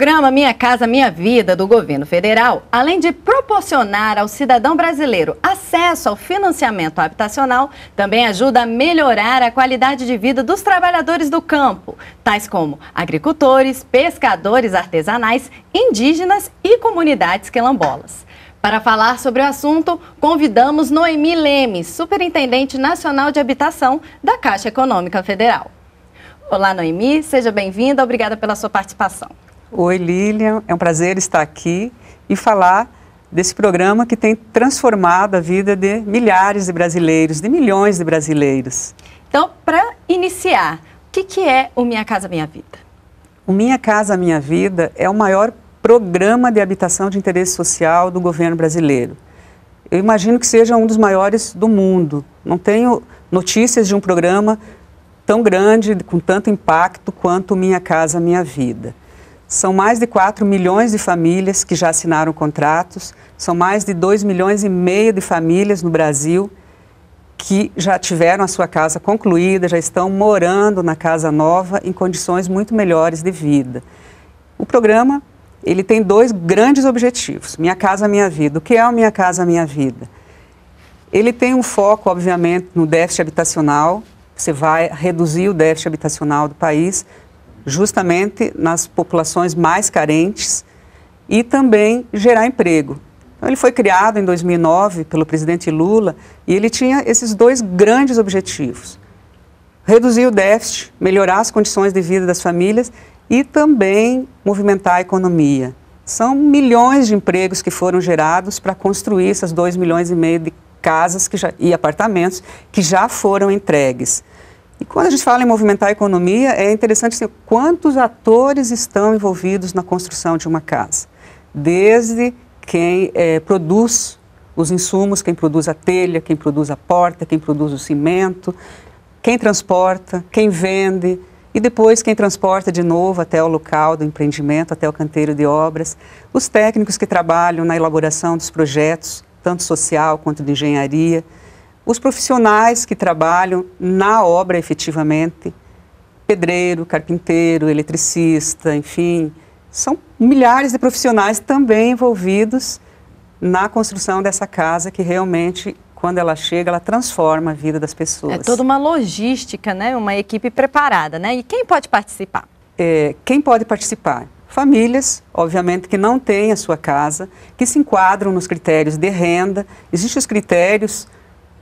programa Minha Casa Minha Vida do governo federal, além de proporcionar ao cidadão brasileiro acesso ao financiamento habitacional, também ajuda a melhorar a qualidade de vida dos trabalhadores do campo, tais como agricultores, pescadores artesanais, indígenas e comunidades quilombolas. Para falar sobre o assunto, convidamos Noemi Leme, Superintendente Nacional de Habitação da Caixa Econômica Federal. Olá, Noemi, seja bem-vinda, obrigada pela sua participação. Oi, Lilian. É um prazer estar aqui e falar desse programa que tem transformado a vida de milhares de brasileiros, de milhões de brasileiros. Então, para iniciar, o que, que é o Minha Casa Minha Vida? O Minha Casa Minha Vida é o maior programa de habitação de interesse social do governo brasileiro. Eu imagino que seja um dos maiores do mundo. Não tenho notícias de um programa tão grande, com tanto impacto quanto Minha Casa Minha Vida. São mais de 4 milhões de famílias que já assinaram contratos, são mais de 2 milhões e meio de famílias no Brasil que já tiveram a sua casa concluída, já estão morando na casa nova em condições muito melhores de vida. O programa, ele tem dois grandes objetivos: Minha Casa Minha Vida. O que é o Minha Casa Minha Vida? Ele tem um foco, obviamente, no déficit habitacional. Você vai reduzir o déficit habitacional do país, justamente nas populações mais carentes e também gerar emprego. Então, ele foi criado em 2009 pelo presidente Lula e ele tinha esses dois grandes objetivos: reduzir o déficit, melhorar as condições de vida das famílias e também movimentar a economia. São milhões de empregos que foram gerados para construir essas 2 milhões e meio de casas que já, e apartamentos que já foram entregues. E quando a gente fala em movimentar a economia, é interessante assim, quantos atores estão envolvidos na construção de uma casa. Desde quem é, produz os insumos, quem produz a telha, quem produz a porta, quem produz o cimento, quem transporta, quem vende, e depois quem transporta de novo até o local do empreendimento, até o canteiro de obras, os técnicos que trabalham na elaboração dos projetos, tanto social quanto de engenharia, os profissionais que trabalham na obra efetivamente, pedreiro, carpinteiro, eletricista, enfim, são milhares de profissionais também envolvidos na construção dessa casa que realmente quando ela chega, ela transforma a vida das pessoas. É toda uma logística, né? Uma equipe preparada, né? E quem pode participar? É, quem pode participar? Famílias, obviamente, que não têm a sua casa, que se enquadram nos critérios de renda. Existem os critérios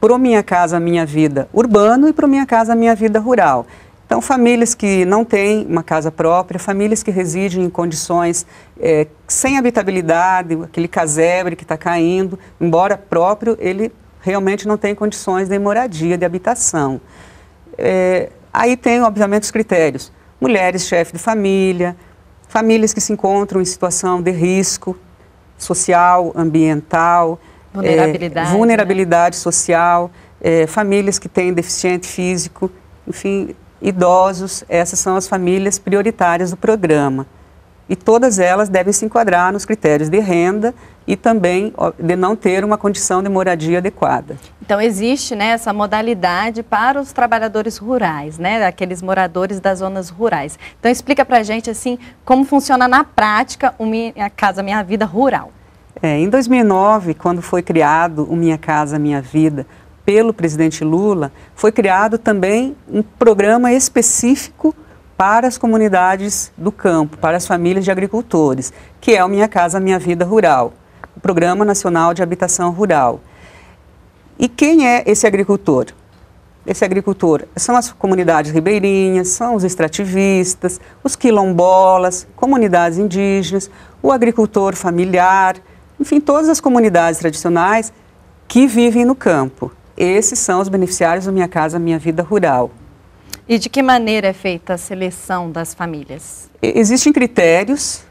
para Minha Casa Minha Vida urbano e para Minha Casa Minha Vida rural. Então, famílias que não têm uma casa própria, famílias que residem em condições é, sem habitabilidade, aquele casebre que está caindo, embora próprio, ele realmente não tem condições de moradia, de habitação. É, aí tem, obviamente, os critérios. Mulheres, chefe de família, famílias que se encontram em situação de risco social, ambiental, vulnerabilidade, é, vulnerabilidade né? social, é, famílias que têm deficiente físico, enfim, idosos. Essas são as famílias prioritárias do programa. E todas elas devem se enquadrar nos critérios de renda e também de não ter uma condição de moradia adequada. Então existe né, essa modalidade para os trabalhadores rurais, né, aqueles moradores das zonas rurais. Então explica para gente assim como funciona na prática o Minha Casa Minha Vida Rural. É, em 2009, quando foi criado o Minha Casa Minha Vida pelo presidente Lula, foi criado também um programa específico para as comunidades do campo, para as famílias de agricultores, que é o Minha Casa Minha Vida Rural, o Programa Nacional de Habitação Rural. E quem é esse agricultor? Esse agricultor são as comunidades ribeirinhas, são os extrativistas, os quilombolas, comunidades indígenas, o agricultor familiar, enfim, todas as comunidades tradicionais que vivem no campo. Esses são os beneficiários do Minha Casa Minha Vida Rural. E de que maneira é feita a seleção das famílias? Existem critérios.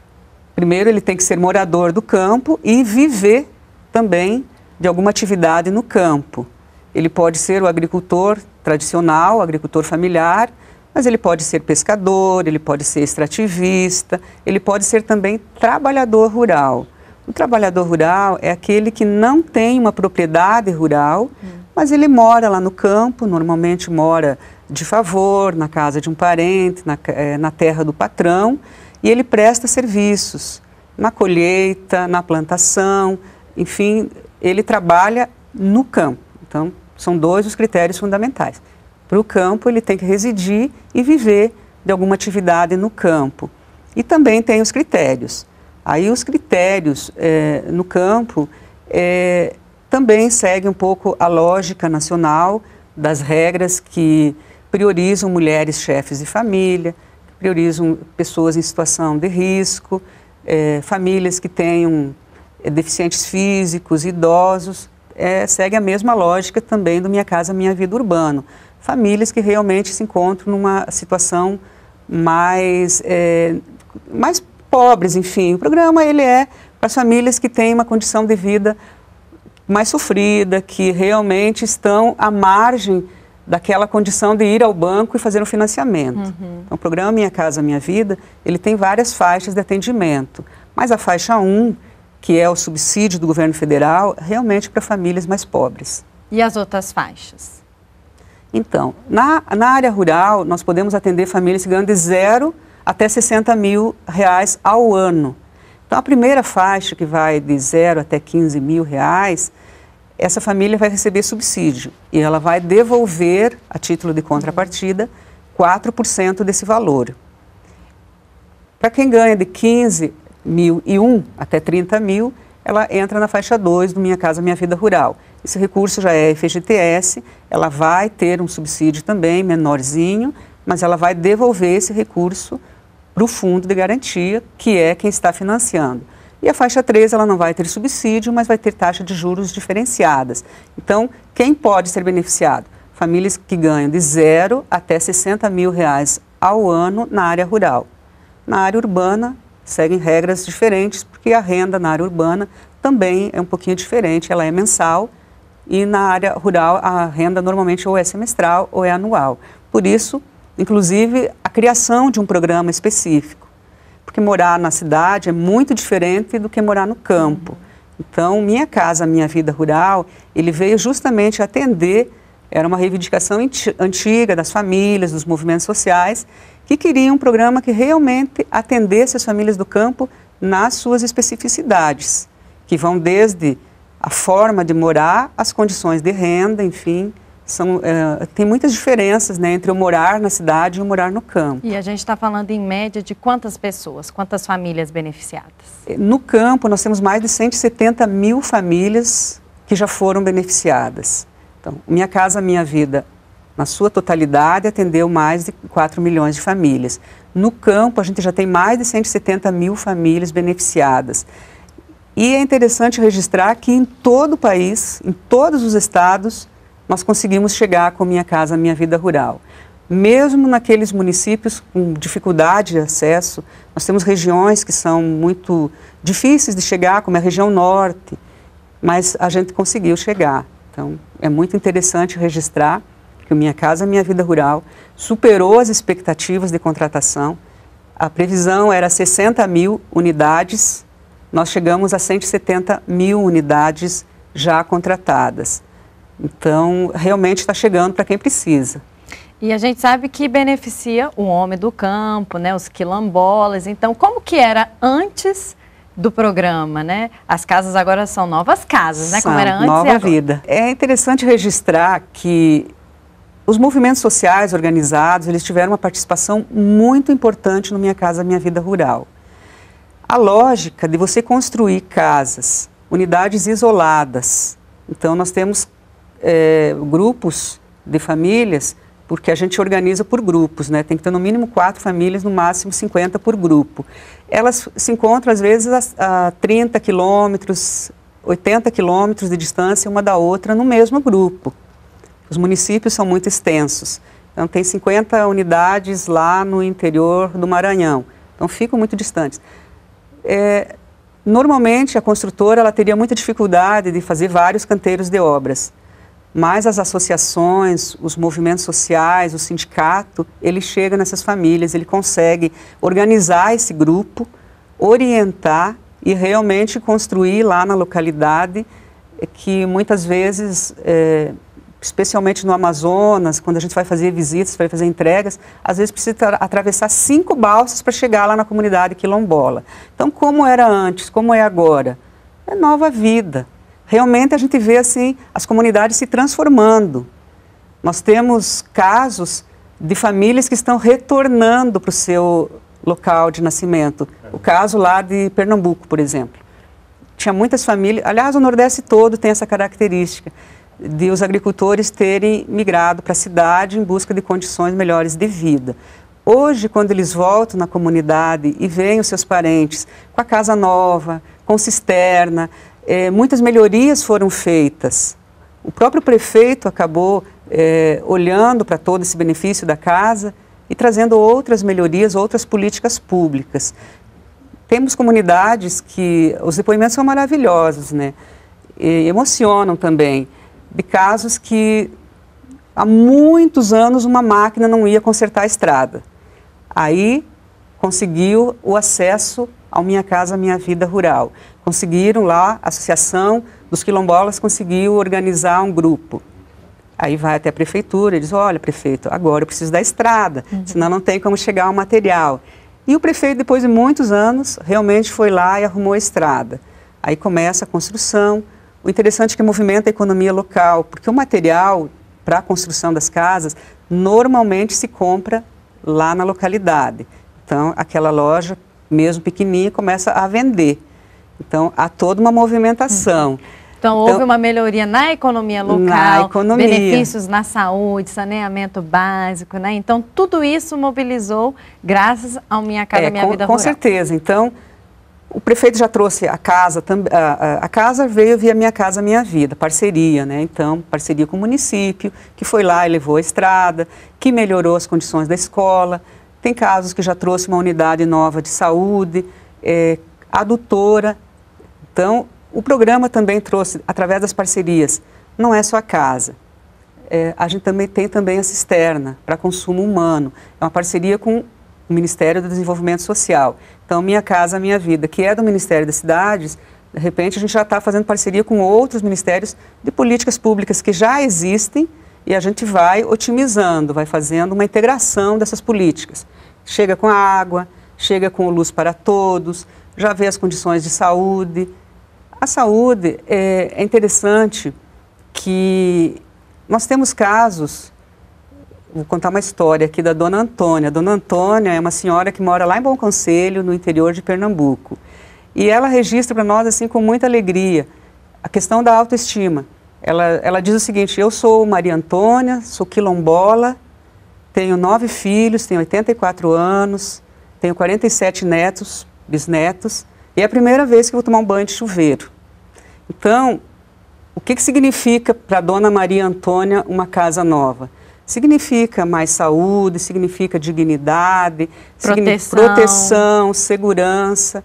Primeiro, ele tem que ser morador do campo e viver também de alguma atividade no campo. Ele pode ser o agricultor tradicional, agricultor familiar, mas ele pode ser pescador, ele pode ser extrativista, ele pode ser também trabalhador rural. O trabalhador rural é aquele que não tem uma propriedade rural, hum. mas ele mora lá no campo, normalmente mora de favor, na casa de um parente, na, é, na terra do patrão, e ele presta serviços na colheita, na plantação, enfim, ele trabalha no campo. Então, são dois os critérios fundamentais. Para o campo, ele tem que residir e viver de alguma atividade no campo. E também tem os critérios Aí os critérios é, no campo é, também seguem um pouco a lógica nacional das regras que priorizam mulheres chefes de família, priorizam pessoas em situação de risco, é, famílias que tenham é, deficientes físicos, idosos, é, segue a mesma lógica também do Minha Casa Minha Vida Urbano. Famílias que realmente se encontram numa situação mais, é, mais pobres, enfim. O programa ele é para as famílias que têm uma condição de vida mais sofrida, que realmente estão à margem daquela condição de ir ao banco e fazer um financiamento. Uhum. Então, o programa Minha Casa Minha Vida, ele tem várias faixas de atendimento, mas a faixa 1, que é o subsídio do governo federal, realmente para famílias mais pobres. E as outras faixas? Então, na, na área rural, nós podemos atender famílias que ganham de zero até 60 mil reais ao ano. Então, a primeira faixa, que vai de 0 até 15 mil reais, essa família vai receber subsídio e ela vai devolver, a título de contrapartida, 4% desse valor. Para quem ganha de 15 mil e 1 até 30 mil, ela entra na faixa 2 do Minha Casa Minha Vida Rural. Esse recurso já é FGTS, ela vai ter um subsídio também, menorzinho, mas ela vai devolver esse recurso para o fundo de garantia, que é quem está financiando. E a faixa 3 ela não vai ter subsídio, mas vai ter taxa de juros diferenciadas. Então, quem pode ser beneficiado? Famílias que ganham de zero até 60 mil reais ao ano na área rural. Na área urbana, seguem regras diferentes, porque a renda na área urbana também é um pouquinho diferente, ela é mensal e na área rural a renda normalmente ou é semestral ou é anual. Por isso, inclusive a criação de um programa específico, porque morar na cidade é muito diferente do que morar no campo. Então, Minha Casa Minha Vida Rural, ele veio justamente atender, era uma reivindicação antiga das famílias, dos movimentos sociais, que queriam um programa que realmente atendesse as famílias do campo nas suas especificidades, que vão desde a forma de morar, as condições de renda, enfim, são, é, tem muitas diferenças né, entre eu morar na cidade e eu morar no campo. E a gente está falando em média de quantas pessoas, quantas famílias beneficiadas? É, no campo, nós temos mais de 170 mil famílias que já foram beneficiadas. Então, Minha Casa Minha Vida, na sua totalidade, atendeu mais de 4 milhões de famílias. No campo, a gente já tem mais de 170 mil famílias beneficiadas. E é interessante registrar que em todo o país, em todos os estados, nós conseguimos chegar com Minha Casa Minha Vida Rural. Mesmo naqueles municípios com dificuldade de acesso, nós temos regiões que são muito difíceis de chegar, como a região norte, mas a gente conseguiu chegar. Então, é muito interessante registrar que o Minha Casa Minha Vida Rural superou as expectativas de contratação. A previsão era 60 mil unidades, nós chegamos a 170 mil unidades já contratadas. Então, realmente está chegando para quem precisa. E a gente sabe que beneficia o homem do campo, né, os quilombolas. Então, como que era antes do programa, né? As casas agora são novas casas, né? São, como era antes nova e agora. vida. É interessante registrar que os movimentos sociais organizados, eles tiveram uma participação muito importante no Minha Casa Minha Vida Rural. A lógica de você construir casas, unidades isoladas. Então nós temos é, grupos de famílias, porque a gente organiza por grupos, né? Tem que ter no mínimo quatro famílias, no máximo 50 por grupo. Elas se encontram, às vezes, a, a 30 quilômetros, 80 quilômetros de distância uma da outra no mesmo grupo. Os municípios são muito extensos. Então, tem 50 unidades lá no interior do Maranhão. Então, ficam muito distantes. É, normalmente, a construtora ela teria muita dificuldade de fazer vários canteiros de obras mas as associações, os movimentos sociais, o sindicato, ele chega nessas famílias, ele consegue organizar esse grupo, orientar e realmente construir lá na localidade que muitas vezes, é, especialmente no Amazonas, quando a gente vai fazer visitas, vai fazer entregas, às vezes precisa atravessar cinco balsas para chegar lá na comunidade quilombola. Então, como era antes, como é agora? É nova vida realmente a gente vê assim as comunidades se transformando. Nós temos casos de famílias que estão retornando para o seu local de nascimento. O caso lá de Pernambuco, por exemplo. Tinha muitas famílias, aliás, o Nordeste todo tem essa característica de os agricultores terem migrado para a cidade em busca de condições melhores de vida. Hoje, quando eles voltam na comunidade e veem os seus parentes com a casa nova, com cisterna, é, muitas melhorias foram feitas. O próprio prefeito acabou é, olhando para todo esse benefício da casa e trazendo outras melhorias, outras políticas públicas. Temos comunidades que os depoimentos são maravilhosos, né? E emocionam também, de casos que há muitos anos uma máquina não ia consertar a estrada. Aí conseguiu o acesso ao Minha Casa Minha Vida Rural. Conseguiram lá, a Associação dos Quilombolas conseguiu organizar um grupo. Aí vai até a prefeitura e diz, olha, prefeito, agora eu preciso da estrada, uhum. senão não tem como chegar ao material. E o prefeito, depois de muitos anos, realmente foi lá e arrumou a estrada. Aí começa a construção. O interessante é que movimenta a economia local, porque o material para a construção das casas normalmente se compra lá na localidade. Então, aquela loja mesmo pequenininha, começa a vender. Então, há toda uma movimentação. Uhum. Então, então houve uma melhoria na economia local, na economia. benefícios na saúde, saneamento básico, né? Então, tudo isso mobilizou graças ao Minha Casa é, Minha com, Vida com Rural. Com certeza. Então, o prefeito já trouxe a casa, a, a casa veio via Minha Casa Minha Vida, parceria, né? Então, parceria com o município, que foi lá e levou a estrada, que melhorou as condições da escola, tem casos que já trouxe uma unidade nova de saúde, é, adutora. Então, o programa também trouxe, através das parcerias, não é só a casa. É, a gente também tem também a cisterna para consumo humano. É uma parceria com o Ministério do Desenvolvimento Social. Então, Minha Casa Minha Vida, que é do Ministério das Cidades, de repente a gente já está fazendo parceria com outros ministérios de políticas públicas que já existem e a gente vai otimizando, vai fazendo uma integração dessas políticas. Chega com a água, chega com luz para todos, já vê as condições de saúde. A saúde é, é interessante que nós temos casos. Vou contar uma história aqui da Dona Antônia. A Dona Antônia é uma senhora que mora lá em Bom Conselho, no interior de Pernambuco. E ela registra para nós, assim, com muita alegria, a questão da autoestima. Ela, ela diz o seguinte: Eu sou Maria Antônia, sou quilombola, tenho nove filhos, tenho 84 anos, tenho 47 netos, bisnetos, e é a primeira vez que vou tomar um banho de chuveiro. Então, o que, que significa para Dona Maria Antônia uma casa nova? Significa mais saúde, significa dignidade, proteção, significa proteção segurança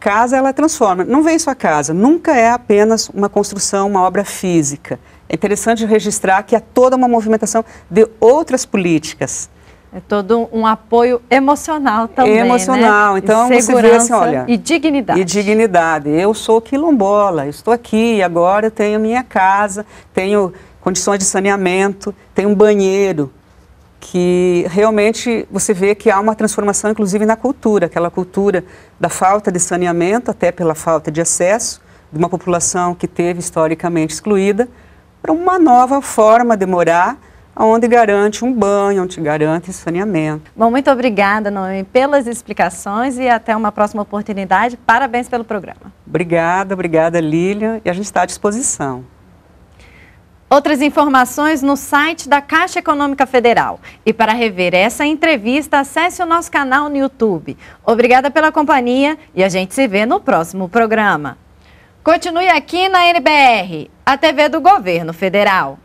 casa ela transforma. Não vem sua casa, nunca é apenas uma construção, uma obra física. É interessante registrar que há toda uma movimentação de outras políticas. É todo um apoio emocional também, né? Emocional, né? então você vê assim, olha... E dignidade. E dignidade. Eu sou quilombola, estou aqui, agora eu tenho minha casa, tenho condições de saneamento, tenho um banheiro, que realmente você vê que há uma transformação, inclusive, na cultura, aquela cultura da falta de saneamento, até pela falta de acesso, de uma população que teve historicamente excluída, para uma nova forma de morar, onde garante um banho, onde garante saneamento. Bom, muito obrigada, Noemi, pelas explicações e até uma próxima oportunidade. Parabéns pelo programa. Obrigada, obrigada, Lilian, e a gente está à disposição. Outras informações no site da Caixa Econômica Federal. E para rever essa entrevista, acesse o nosso canal no YouTube. Obrigada pela companhia e a gente se vê no próximo programa. Continue aqui na NBR, a TV do Governo Federal.